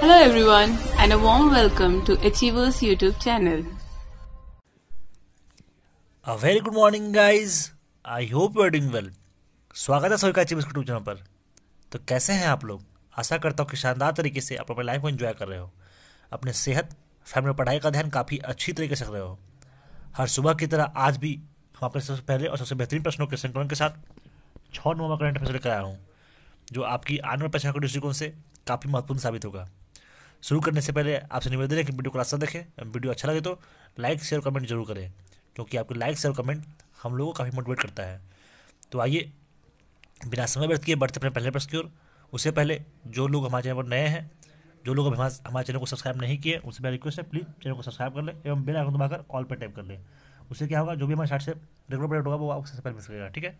Hello everyone and a warm welcome to Achievers YouTube channel. A very good morning guys. I hope you are doing well. स्वागत है सभी का achievers YouTube channel पर तो कैसे हैं आप लोग आशा करता हूँ कि शानदार तरीके से आप अपने लाइफ को एंजॉय कर रहे हो अपने सेहत फैमिली पढ़ाई का ध्यान काफ़ी अच्छी तरीके से रख रहे हो हर सुबह की तरह आज भी हम अपने सबसे पहले और सबसे बेहतरीन प्रश्नों के संकलन के साथ छः नवंबर करंट अफेयर लेकर आया हूँ जो आपकी आने वाले प्रश्न के दृष्टिकोण से काफ़ी महत्वपूर्ण साबित होगा शुरू करने से पहले आपसे निवेदन है कि वीडियो को रास्ता देखें वीडियो अच्छा लगे तो लाइक शेयर कमेंट जरूर करें क्योंकि आपके लाइक शेयर कमेंट हम लोगों को काफ़ी मोटिवेट करता है तो आइए बिना समय व्यर्थ किए बढ़ते अपने पहले प्रश्न की ओर उससे पहले जो लोग हमारे चैनल पर नए हैं जो लोग हमारे हमारे चैनल को सब्सक्राइब नहीं किए उससे मेरा रिक्वेस्ट है प्लीज़ चैनल को सब्सक्राइब कर लें एवं बिल आइकन दबाकर ऑल पर टैप कर लें उससे क्या होगा जो भी हमारे शार्ट से रेगुलर अपडेट होगा वो आपको सबसे पहले मिल सकेगा ठीक है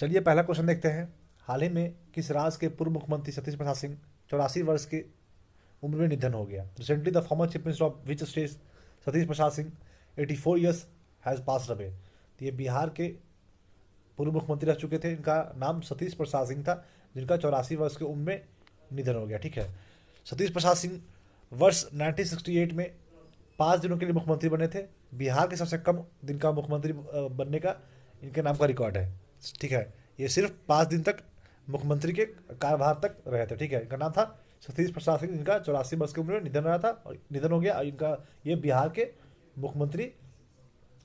चलिए पहला क्वेश्चन देखते हैं हाल ही में किस राज्य के पूर्व मुख्यमंत्री सतीश प्रसाद सिंह चौरासी वर्ष की उम्र में निधन हो गया recently the former chief minister of which state Satish Prasad Singh eighty four years has pass away तो ये बिहार के पूर्व मुख्यमंत्री रह चुके थे इनका नाम सतीश प्रसाद सिंह था जिनका चौरासी वर्ष की उम्र में निधन हो गया ठीक है सतीश प्रसाद सिंह वर्ष 1968 में पाँच दिनों के लिए मुख्यमंत्री बने थे बिहार के सबसे कम दिन का मुख्यमंत्री बनने का इनके नाम का रिकॉर्ड है ठीक है ये सिर्फ पाँच दिन तक मुख्यमंत्री के कार्यभार तक रहे थे ठीक है इनका नाम था सतीश प्रसाद सिंह इनका चौरासी वर्ष की उम्र में निधन रहा था और निधन हो गया और इनका ये बिहार के मुख्यमंत्री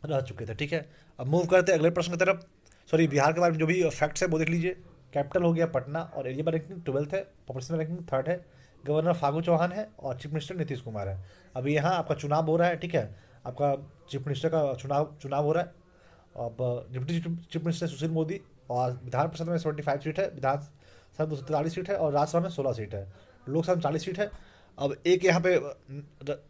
रह चुके थे ठीक है अब मूव करते हैं अगले प्रश्न की तरफ सॉरी बिहार के बारे में जो भी फैक्ट्स है वो देख लीजिए कैपिटल हो गया पटना और एरिया में रैंकिंग ट्वेल्थ है पॉपुलेशन रैंकिंग थर्ड है गवर्नर फागू चौहान है और चीफ मिनिस्टर नीतीश कुमार है अभी यहाँ आपका चुनाव हो रहा है ठीक है आपका चीफ मिनिस्टर का चुनाव चुनाव हो रहा है अब deputy chief minister Sushil Modi और विधान परिषद में सेवेंटी फाइव सीट है विधानसभा में तैतालीस सीट है और राज्यसभा में सोलह सीट है लोकसभा में चालीस सीट है अब एक यहाँ पे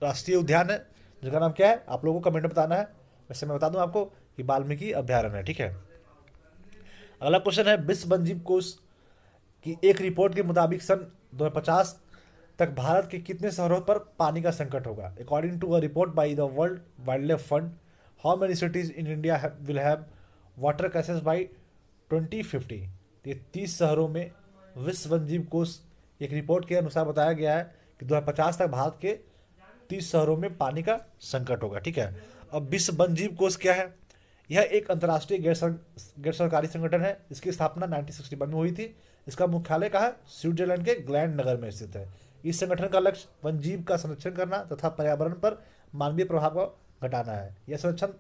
राष्ट्रीय उद्यान है जिसका नाम क्या है आप लोगों को कमेंट में बताना है वैसे मैं बता दूँ आपको कि वाल्मीकि अभ्यारण्य है ठीक है अगला क्वेश्चन है विश्व वनजीव कोष की एक रिपोर्ट के मुताबिक सन पचास तक भारत के कितने शहरों पर पानी का संकट होगा according to a report by the World Wildlife Fund how many cities in India will have water crisis by 2050 तो ये तीस शहरों में विश्व वन्यजीव कोष एक रिपोर्ट के अनुसार बताया गया है कि 2050 तक भारत के तीस शहरों में पानी का संकट होगा ठीक है अब विश्व वन्यजीव कोष क्या है यह एक अंतर्राष्ट्रीय गैर गैर सरकारी संगठन है इसकी स्थापना 1961 में हुई थी इसका मुख्यालय कहा स्विट्जरलैंड के ग्लैंड नगर में स्थित है इस संगठन का लक्ष्य वन्यजीव का संरक्षण करना तथा पर्यावरण पर मानवीय प्रभाव को घटाना है यह संरक्षण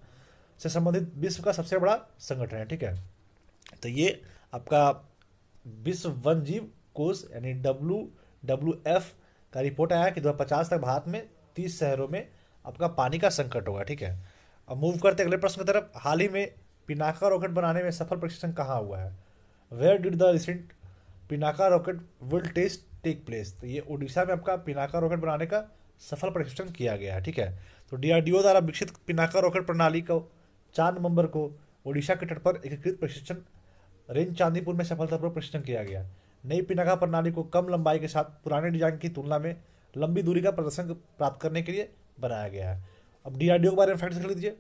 से संबंधित विश्व का सबसे बड़ा संगठन है ठीक है तो ये आपका विश्व वन जीव कोष यानी डब्लू डब्ल्यू एफ का रिपोर्ट आया कि दो तक भारत में तीस शहरों में आपका पानी का संकट होगा ठीक है अब मूव करते अगले प्रश्न की तरफ हाल ही में पिनाका रॉकेट बनाने में सफल प्रशिक्षण कहाँ हुआ है where did the recent Pinaka rocket will test take place तो ये उड़ीसा में आपका पिनाका रॉकेट बनाने का सफल प्रशिक्षण किया गया है ठीक है तो डीआरडीओ द्वारा विकसित पिनाका रॉकेट प्रणाली को चार नवंबर को ओडिशा के तट पर एकीकृत प्रशिक्षण रेंज चांदीपुर में सफलतापूर्वक प्रशिक्षण किया गया नई पिनाका प्रणाली को कम लंबाई के साथ पुराने डिजाइन की तुलना में लंबी दूरी का प्रदर्शन प्राप्त करने के लिए बनाया गया है अब डीआरडीओ के बारे में फैक्ट्स देख लीजिए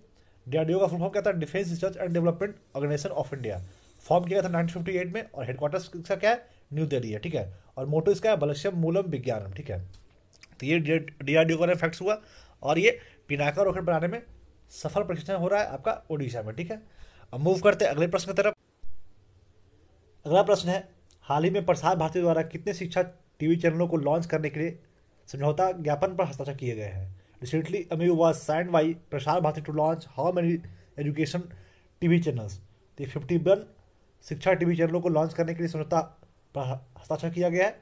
डीआरडीओ का फुल फॉर्म क्या था defence research and development organisation of India form किया था नाइनटीन में और हेडक्वार्टर्स इसका क्या है न्यू दिल्ली है ठीक है और मोटो इसका है बलक्ष्यम मूलम विज्ञानम ठीक है तो ये डीआरडीओ का फैक्ट्स हुआ और ये पिनाका रॉकेट बनाने में सफल प्रशिक्षण हो रहा है आपका ओडिशा में ठीक है अब मूव करते हैं अगले प्रश्न की तरफ अगला प्रश्न है हाल ही में प्रसार भारती द्वारा कितने शिक्षा टीवी चैनलों को लॉन्च करने के लिए समझौता ज्ञापन पर हस्ताक्षर किए गए हैं रिसेंटली अमीर was sign by Prasar Bharati to launch how many education TV channels ये फिफ्टी वन शिक्षा टीवी चैनलों को लॉन्च करने के लिए समझौता पर हस्ताक्षर किया गया है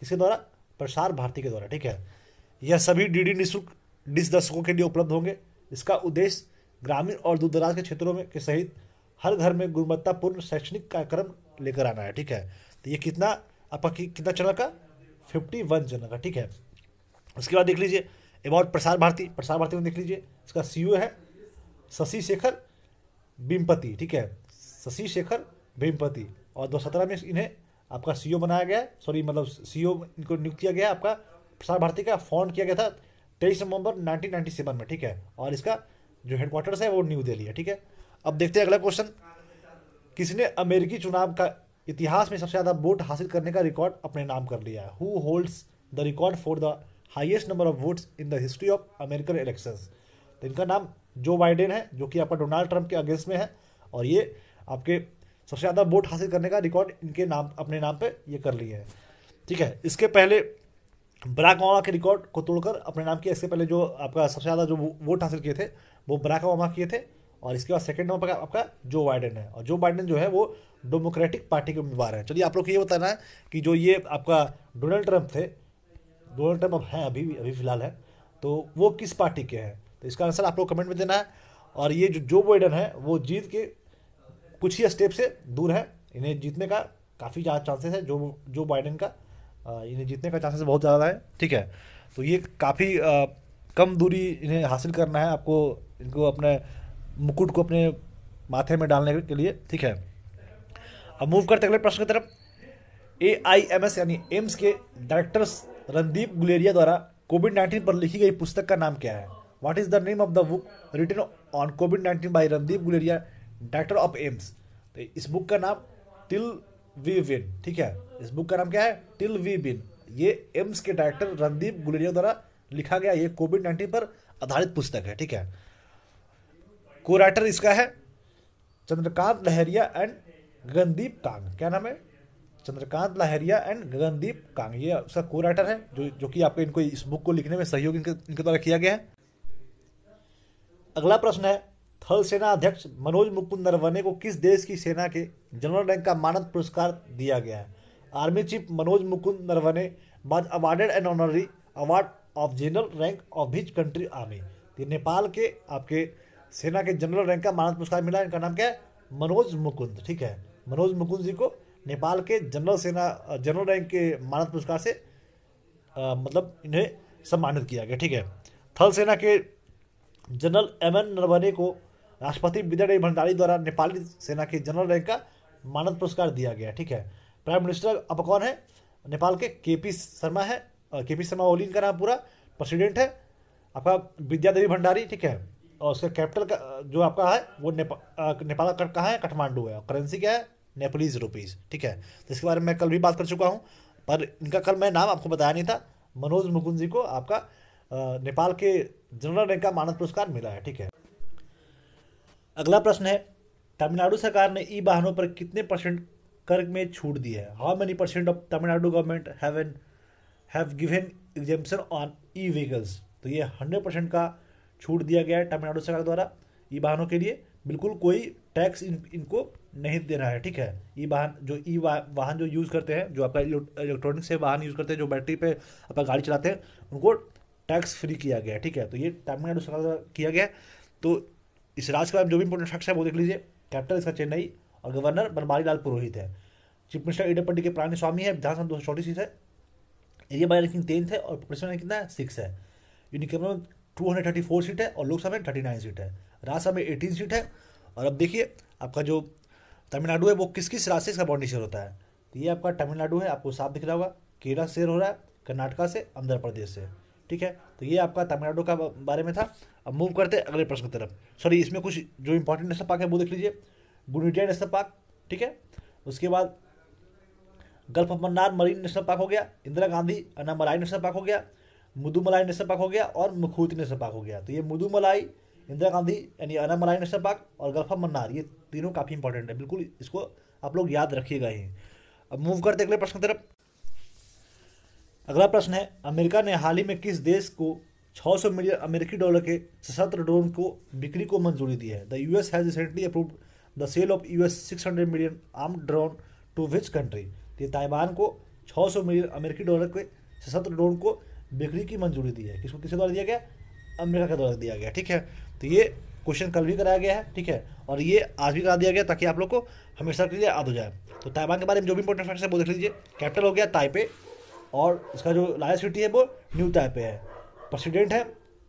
किसके द्वारा प्रसार भारती के द्वारा ठीक है यह सभी डी डी निःशुल्क डिश दर्शकों के लिए उपलब्ध होंगे इसका उद्देश्य ग्रामीण और दूरदराज के क्षेत्रों में के सहित हर घर में गुणवत्तापूर्ण शैक्षणिक कार्यक्रम लेकर आना है ठीक है तो ये कितना आपका कि, कितना चैनल का फिफ्टी वन चैनल का ठीक है उसके बाद देख लीजिए अबाउट प्रसार भारती प्रसार भारती में देख लीजिए इसका सी है शशि शेखर बिमपति ठीक है शशि शेखर बीमपति और दो सत्रह में इन्हें आपका सी बनाया गया सॉरी मतलब सी इनको नियुक्त किया गया आपका प्रसार भारती का फोन किया गया था तेईस नवंबर 1997 में ठीक है और इसका जो हेडक्वार्टर्स है वो न्यू दिल्ली है ठीक है अब देखते हैं अगला क्वेश्चन किसने अमेरिकी चुनाव का इतिहास में सबसे ज़्यादा वोट हासिल करने का रिकॉर्ड अपने नाम कर लिया है who holds the record for the highest number of votes in the history of American election तो इनका नाम जो बाइडेन है जो कि आपका डोनाल्ड ट्रंप के अगेंस्ट में है और ये आपके सबसे ज़्यादा वोट हासिल करने का रिकॉर्ड इनके नाम अपने नाम पे ये कर लिए हैं ठीक है इसके पहले बराक ओबामा के रिकॉर्ड को तोड़कर अपने नाम किया इसके पहले जो आपका सबसे ज़्यादा जो वोट हासिल किए थे वो बराक ओबामा किए थे और इसके बाद सेकंड नंबर पर आपका जो बाइडन है और जो बाइडन जो है वो डेमोक्रेटिक पार्टी के उम्मीदवार हैं चलिए आप लोग को ये बताना है कि जो ये आपका डोनाल्ड ट्रंप थे डोनाल्ड ट्रंप अब हैं अभी अभी फिलहाल है तो वो किस पार्टी के हैं तो इसका आंसर आप लोग कमेंट में देना है और ये जो जो बाइडन है वो जीत के कुछ ही स्टेप से दूर है इन्हें जीतने का काफ़ी ज़्यादा चांसेस है जो जो बाइडन का इन्हें जीतने का चांसेस बहुत ज़्यादा है ठीक है तो ये काफ़ी कम दूरी इन्हें हासिल करना है आपको इनको अपने मुकुट को अपने माथे में डालने के लिए ठीक है अब मूव करते अगले प्रश्न की तरफ ए आई एम एस यानी एम्स के डायरेक्टर रणदीप गुलेरिया द्वारा कोविड नाइन्टीन पर लिखी गई पुस्तक का नाम क्या है what is the name of the book return on COVID nineteen by Randeep Guleria director of AIIMS तो इस बुक का नाम टिल वी विन ठीक है इस बुक का नाम क्या है टिल वी विन ये एम्स के डायरेक्टर रणदीप गुलेरिया द्वारा लिखा गया ये कोविड नाइन्टीन पर आधारित पुस्तक है ठीक है को राइटर इसका है चंद्रकांत लहरिया एंड गगनदीप कांग क्या नाम है चंद्रकांत लहरिया एंड गगनदीप कांग ये उसका को राइटर है जो जो कि आपको इनको इस बुक को लिखने में सहयोग इनके इनके द्वारा किया गया है अगला प्रश्न है थल सेना अध्यक्ष मनोज मुकुंद नरवने को किस देश की सेना के जनरल रैंक का मानद पुरस्कार दिया गया है आर्मी चीफ मनोज मुकुंद नरवने बाद awarded and honorary award of general rank of his country army ये नेपाल के आपके सेना के जनरल रैंक का मानद पुरस्कार मिला इनका नाम क्या है मनोज मुकुंद ठीक है मनोज मुकुंद जी को नेपाल के जनरल सेना जनरल रैंक के मानद पुरस्कार से आ, मतलब इन्हें सम्मानित किया गया ठीक है थल सेना के जनरल एम एन नरवने को राष्ट्रपति विद्यालय भंडारी द्वारा नेपाली सेना के जनरल रैंक का मानद पुरस्कार दिया गया ठीक है प्राइम मिनिस्टर अब कौन है नेपाल के के पी शर्मा है के पी शर्मा ओली इनका नाम पूरा प्रेसिडेंट है आपका विद्या देवी भंडारी ठीक है और उसका कैपिटल का जो आपका है वो नेपाल नेपाल का कहाँ है काठमांडू है और करेंसी क्या है नेपालीज रुपीज़ ठीक है तो इसके बारे में मैं कल भी बात कर चुका हूँ पर इनका कल मैं नाम आपको बताया नहीं था मनोज मुकुंद जी को आपका नेपाल के जनरल रैंक का मानद पुरस्कार मिला है ठीक है अगला प्रश्न है तमिलनाडु सरकार ने ई वाहनों पर कितने परसेंट कर में छूट दी है how many percent of Tamil Nadu government have an have given on e vehicles तो ये हंड्रेड परसेंट का छूट दिया गया है तमिलनाडु सरकार द्वारा ई वाहनों के लिए बिल्कुल कोई टैक्स इन इनको नहीं दे रहा है ठीक है ई वाहन जो ई वाहन जो यूज़ करते हैं जो आपका इलेक्ट्रॉनिक से वाहन यूज़ करते हैं जो बैटरी पे आपका गाड़ी चलाते हैं उनको टैक्स फ्री किया गया है ठीक है तो ये तमिलनाडु सरकार द्वारा किया गया तो इस राज्य का जो भी इंपोर्टेंट फैक्ट्स है वो देख लीजिए कैप्टन इसका चेन्नई और गवर्नर बनवारी लाल पुरोहित है चीफ मिनिस्टर एडपड्डी के प्राणी स्वामी है विधानसभा दो सौ चौंतीस सीट है एरिया बाई रैंकिंग टेंथ है और प्रोफेशनल रैंकिंग कितना है सिक्स है यूनिकमर 234 सीट है और लोकसभा में 39 सीट है राज्यसभा में 18 सीट है और अब देखिए आपका जो तमिलनाडु है वो किस किस राज्य से इसका बाउंड्री शेयर होता है तो ये आपका तमिलनाडु है आपको साफ दिख रहा होगा केरल शेयर हो रहा है कर्नाटका से आंध्र प्रदेश से ठीक है तो ये आपका तमिलनाडु का बारे में था अब मूव करते हैं अगले प्रश्न की तरफ सॉरी इसमें कुछ जो इंपॉर्टेंट नेशनल पार्क है वो देख लीजिए गुनिटिया नेशनल पार्क ठीक है उसके बाद Gulf of Mannar marine national park हो गया इंदिरा गांधी अन्नामलाई नेशनल पार्क हो गया मुदुमलाई नेशनल पार्क हो गया और मुखूती नेशनल पार्क हो गया तो ये मुदुमलाई इंदिरा गांधी यानी अनामलाई नेशनल पार्क और गल्फा मन्नार ये तीनों काफ़ी इंपॉर्टेंट है बिल्कुल इसको आप लोग याद रखिएगा ही अब मूव करते अगले प्रश्न की तरफ अगला प्रश्न है अमेरिका ने हाल ही में किस देश को 600 मिलियन अमेरिकी डॉलर के सशस्त्र ड्रोन को बिक्री को मंजूरी दी है the US has recently approve the sale of US 600 million arm drone to which country ये ताइवान को 600 मिलियन अमेरिकी डॉलर के सशस्त्र ड्रोन को बिक्री की मंजूरी दी है किसको किसके द्वारा दिया गया अमेरिका के द्वारा दिया गया ठीक है तो ये क्वेश्चन कल भी कराया गया है ठीक है और ये आज भी करा दिया गया ताकि आप लोग को हमेशा के लिए याद हो जाए तो ताइवान के बारे में जो भी इंपॉर्टेंट फैक्ट्स है वो देख लीजिए कैपिटल हो गया ताइपे और इसका जो लार्जेस्ट सिटी है वो न्यू ताइपे है प्रेसिडेंट है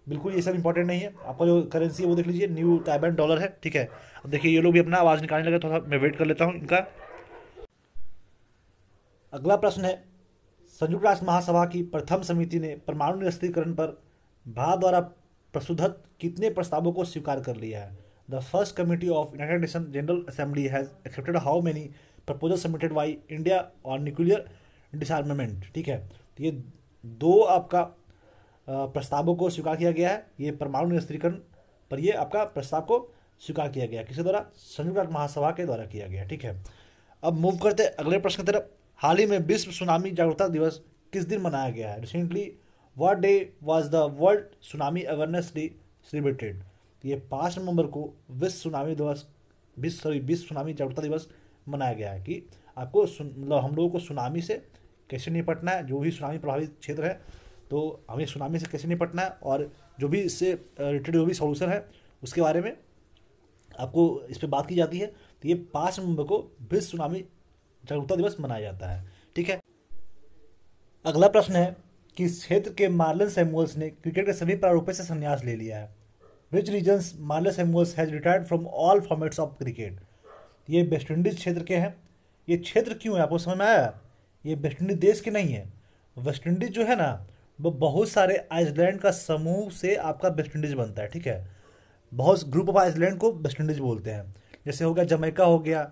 बिल्कुल ये सब इंपॉर्टेंट नहीं है आपका जो करेंसी है वो देख लीजिए न्यू ताइबान डॉलर है ठीक है अब देखिए ये लोग भी अपना आवाज़ निकालने लगे थोड़ा मैं वेट कर लेता हूँ इनका अगला प्रश्न है संयुक्त राष्ट्र महासभा की प्रथम समिति ने परमाणु निरस्त्रीकरण पर भारत द्वारा प्रसुधत कितने प्रस्तावों को स्वीकार कर लिया है the first committee of United Nation General Assembly has accepted how many proposal submitted by India और न्यूक्लियर डिसमेंट ठीक है तो ये दो आपका प्रस्तावों को स्वीकार किया गया है ये परमाणु निरस्त्रीकरण पर ये आपका प्रस्ताव को स्वीकार किया गया किसके द्वारा संयुक्त राष्ट्र महासभा के द्वारा किया गया ठीक है अब मूव करते अगले प्रश्न की तरफ हाल ही में विश्व सुनामी जागरूकता दिवस किस दिन मनाया गया है recently world day was the world tsunami awareness day celebrated ये पाँच नवंबर को विश्व सुनामी दिवस विश्व सॉरी विश्व सुनामी जागरूकता दिवस मनाया गया है कि आपको मतलब हम लोगों को सुनामी से कैसे निपटना है जो भी सुनामी प्रभावित क्षेत्र है तो हमें सुनामी से कैसे निपटना है और जो भी इससे रिलेटेड जो भी सोल्यूशन है उसके बारे में आपको इस पर बात की जाती है तो ये पाँच नवंबर को विश्व सुनामी जागरूकता दिवस मनाया जाता है ठीक है अगला प्रश्न है कि क्षेत्र के मार्लन सैमुअल्स ने क्रिकेट के सभी प्रारूपों से संन्यास ले लिया है which reasons Marlon Samuels has retired from all formats of cricket ये वेस्ट इंडीज क्षेत्र के हैं ये क्षेत्र क्यों है आपको समझ में आया ये वेस्ट इंडीज देश के नहीं है वेस्ट इंडीज जो है ना वो बहुत सारे आइसलैंड का समूह से आपका वेस्ट इंडीज बनता है ठीक है बहुत ग्रुप ऑफ आइसलैंड को वेस्ट इंडीज बोलते हैं जैसे हो गया जमैका हो गया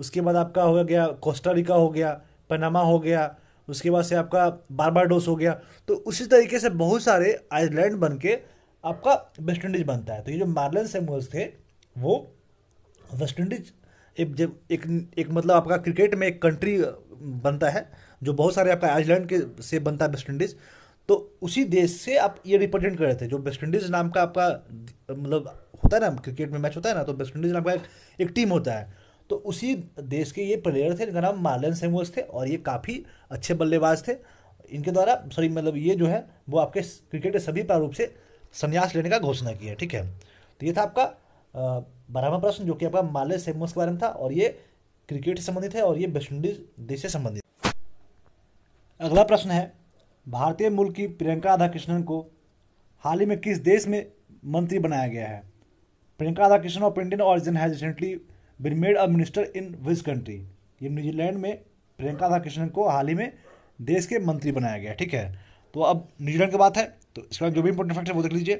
उसके बाद आपका हो गया कोस्टारिका हो गया पनामा हो गया उसके बाद से आपका बारबाडोस हो गया तो उसी तरीके से बहुत सारे आइलैंड बन के आपका वेस्ट इंडीज बनता है तो ये जो मार्लन सैमुअल्स थे वो वेस्ट इंडीज एक जब एक एक मतलब आपका क्रिकेट में एक कंट्री बनता है जो बहुत सारे आपका आयरलैंड के से बनता है वेस्ट इंडीज़ तो उसी देश से आप ये रिप्रेजेंट कर रहे थे जो वेस्ट इंडीज़ नाम का आपका मतलब होता है ना क्रिकेट में मैच होता है ना तो वेस्ट इंडीज़ नाम का एक, एक टीम होता है तो उसी देश के ये प्लेयर थे इनका नाम मार्लन सेमुअल्स थे और ये काफ़ी अच्छे बल्लेबाज थे इनके द्वारा सॉरी मतलब ये जो है वो आपके क्रिकेट के सभी प्रारूप से संन्यास लेने का घोषणा किया ठीक है तो ये था आपका बारहवा प्रश्न जो कि आपका मार्लन सेमोस के बारे में था और ये क्रिकेट से संबंधित है और ये वेस्टइंडीज देश से संबंधित अगला प्रश्न है भारतीय मूल की प्रियंका राधाकृष्णन को हाल ही में किस देश में मंत्री बनाया गया है Priyanka Radhakrishnan of Indian origin has recently been made a minister in which country ये न्यूजीलैंड में प्रियंका राधाकृष्णन को हाल ही में देश के मंत्री बनाया गया ठीक है तो अब न्यूजीलैंड की बात है तो इसके बाद जो भी इंपॉर्टेंट फैक्टर वो देख लीजिए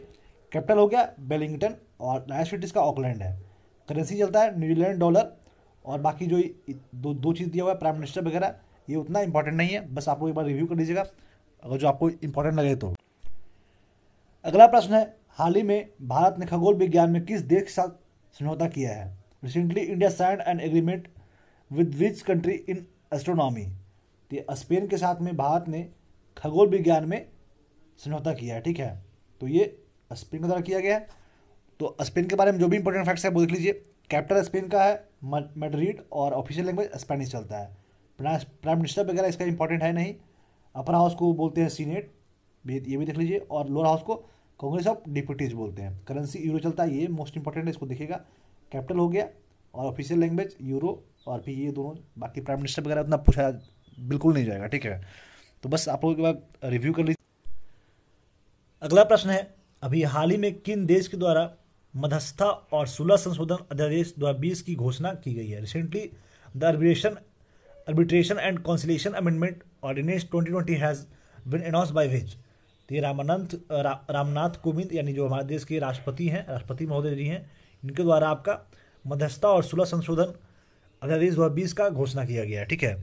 कैपिटल हो गया बेलिंगटन और लाइस फिट इसका ऑकलैंड है करेंसी चलता है न्यूजीलैंड डॉलर और बाकी जो दो दो चीज़ दिया हुआ है प्राइम मिनिस्टर वगैरह ये उतना इंपॉर्टेंट नहीं है बस आपको एक बार रिव्यू कर लीजिएगा अगर जो आपको इंपॉर्टेंट लगे तो अगला प्रश्न है हाल ही में भारत ने खगोल विज्ञान में किस देश के साथ समझौता किया है Recently, India signed an agreement with which country in astronomy? तो स्पेन के साथ में भारत ने खगोल विज्ञान में समझौता किया है ठीक है तो ये स्पेन के द्वारा किया गया है तो स्पेन के बारे में जो भी इंपॉर्टेंट फैक्ट्स है वो देख लीजिए कैपिटल स्पेन का है मेड्रिड और ऑफिशियल लैंग्वेज स्पेनिश चलता है प्राइम मिनिस्टर वगैरह इसका इंपॉर्टेंट है नहीं अपर हाउस को बोलते हैं सीनेट भी ये भी देख लीजिए और लोअर हाउस को कांग्रेस ऑफ डिप्यूटीज बोलते हैं करेंसी यूरो चलता है ये मोस्ट इंपॉर्टेंट है इसको देखिएगा कैपिटल हो गया और ऑफिशियल लैंग्वेज यूरो और फिर ये दोनों बाकी प्राइम मिनिस्टर वगैरह उतना पूछा बिल्कुल नहीं जाएगा ठीक है तो बस आप लोगों के बाद रिव्यू कर लीजिए अगला प्रश्न है अभी हाल ही में किन देश के द्वारा मध्यस्था और सुलह संशोधन अध्यादेश दो की घोषणा की गई है recently the arbitration arbitration and conciliation amendment ordinance twenty twenty has been announce by which तो ये रामानंद रा, रामनाथ कोविंद यानी जो हमारे देश के राष्ट्रपति हैं राष्ट्रपति महोदय जी हैं इनके द्वारा आपका मध्यस्थता और सुलह संशोधन अध्यादेश दो बीस का घोषणा किया गया है ठीक है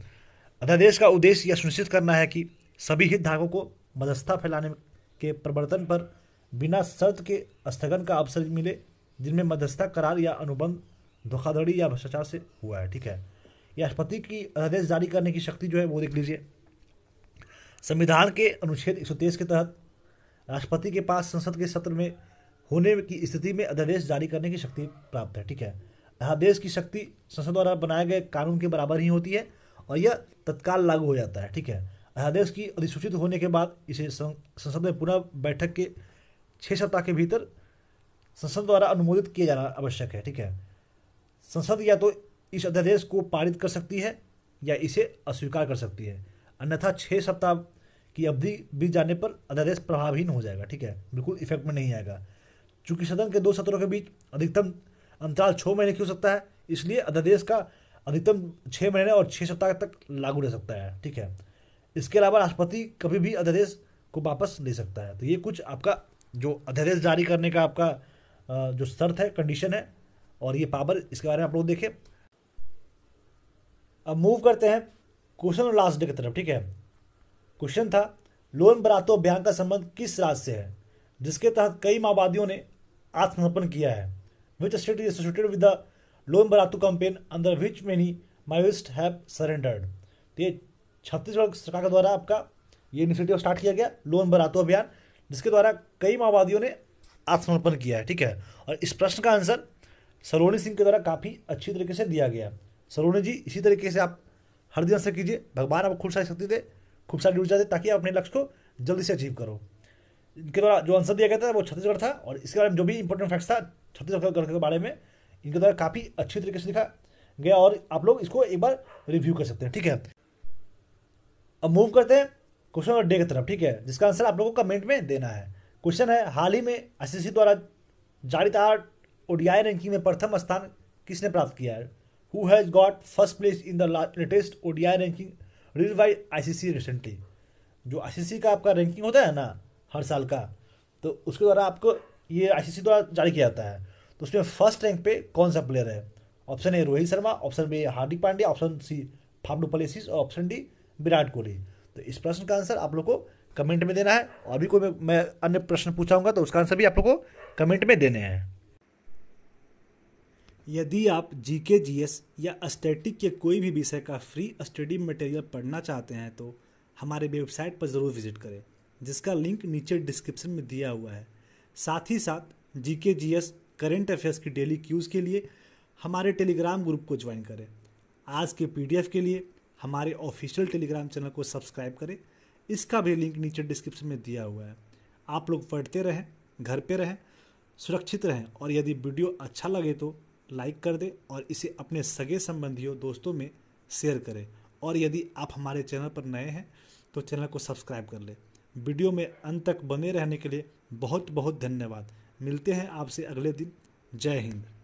अध्यादेश का उद्देश्य यह सुनिश्चित करना है कि सभी हितधारकों को मध्यस्थता फैलाने के प्रवर्तन पर बिना शर्त के स्थगन का अवसर मिले जिनमें मध्यस्थता करार या अनुबंध धोखाधड़ी या भ्रष्टाचार से हुआ है ठीक है राष्ट्रपति की अध्यादेश जारी करने की शक्ति जो है वो देख लीजिए संविधान के अनुच्छेद एक के तहत राष्ट्रपति के पास संसद के सत्र में होने की स्थिति में अध्यादेश जारी करने की शक्ति प्राप्त है ठीक है अध्यादेश की शक्ति संसद द्वारा बनाए गए कानून के बराबर ही होती है और यह तत्काल लागू हो जाता है ठीक है अध्यादेश की अधिसूचित होने के बाद इसे संसद में पुनः बैठक के छः सप्ताह के भीतर संसद द्वारा अनुमोदित किया जाना आवश्यक है ठीक है संसद या तो इस अध्यादेश को पारित कर सकती है या इसे अस्वीकार कर सकती है अन्यथा छः सप्ताह की अवधि बीत जाने पर अध्यादेश प्रभावहीन हो जाएगा ठीक है बिल्कुल इफेक्ट में नहीं आएगा चूंकि सदन के दो सत्रों के बीच अधिकतम अंतराल छः महीने की हो सकता है इसलिए अध्यादेश का अधिकतम छः महीने और छः सप्ताह तक लागू रह सकता है ठीक है इसके अलावा राष्ट्रपति कभी भी अध्यादेश को वापस ले सकता है तो ये कुछ आपका जो अध्यादेश जारी करने का आपका जो शर्त है कंडीशन है और ये पावर इसके बारे में आप लोग देखें अब मूव करते हैं क्वेश्चन लास्ट डे की तरफ ठीक है क्वेश्चन था लोन बरातो अभियान का संबंध किस राज्य से है जिसके तहत कई माओवादियों ने आत्मसमर्पण किया है which state is associated with the Lon Varratu campaign अंदर which many Maoist have surrendered तो ये छत्तीसगढ़ सरकार के द्वारा आपका ये इनिशिएटिव स्टार्ट किया गया लोन बरातू अभियान जिसके द्वारा कई माओवादियों ने आत्मसमर्पण किया है ठीक है और इस प्रश्न का आंसर सरोनी सिंह के द्वारा काफ़ी अच्छी तरीके से दिया गया सरोनी जी इसी तरीके से आप हर दिन आंसर कीजिए भगवान आपको खूब सारी शक्ति दे खूब सारी ऊर्जा दे ताकि आप अपने लक्ष्य को जल्दी से अचीव करो इनके द्वारा जो आंसर दिया गया था वो छत्तीसगढ़ था और इसके बारे में जो भी इंपॉर्टेंट फैक्ट्स था छत्तीसगढ़ के बारे में इनके द्वारा काफ़ी अच्छी तरीके से लिखा गया और आप लोग इसको एक बार रिव्यू कर सकते हैं ठीक है अब मूव करते हैं क्वेश्चन नंबर डे की तरफ ठीक है जिसका आंसर आप लोगों को कमेंट में देना है क्वेश्चन है हाल ही में आईसीसी द्वारा जारी आठ ओडीआई रैंकिंग में प्रथम स्थान किसने प्राप्त किया है who has got first place in the latest ODI ranking रिल बाई आई सी रिसेंटली जो आई का आपका रैंकिंग होता है ना हर साल का तो उसके द्वारा आपको ये आई द्वारा जारी किया जाता है तो उसमें फर्स्ट रैंक पे कौन सा प्लेयर है option A Rohit Sharma option B Hardik Pandya option C Faf du Plessis और ऑप्शन डी विराट कोहली तो इस प्रश्न का आंसर आप लोग को कमेंट में देना है और अभी कोई मैं, मैं अन्य प्रश्न पूछाऊंगा तो उसका आंसर भी आप लोग को कमेंट में देने हैं यदि आप जी के जी एस या अस्टेटिक के कोई भी विषय का फ्री स्टडी मटेरियल पढ़ना चाहते हैं तो हमारे वेबसाइट पर ज़रूर विजिट करें जिसका लिंक नीचे डिस्क्रिप्शन में दिया हुआ है साथ ही साथ G K G S current affairs की डेली क्यूज़ के लिए हमारे टेलीग्राम ग्रुप को ज्वाइन करें आज के एफ के लिए हमारे ऑफिशियल टेलीग्राम चैनल को सब्सक्राइब करें इसका भी लिंक नीचे डिस्क्रिप्शन में दिया हुआ है आप लोग पढ़ते रहें घर पर रहें सुरक्षित रहें और यदि वीडियो अच्छा लगे तो लाइक कर दें और इसे अपने सगे संबंधियों दोस्तों में शेयर करें और यदि आप हमारे चैनल पर नए हैं तो चैनल को सब्सक्राइब कर लें वीडियो में अंत तक बने रहने के लिए बहुत बहुत धन्यवाद मिलते हैं आपसे अगले दिन जय हिंद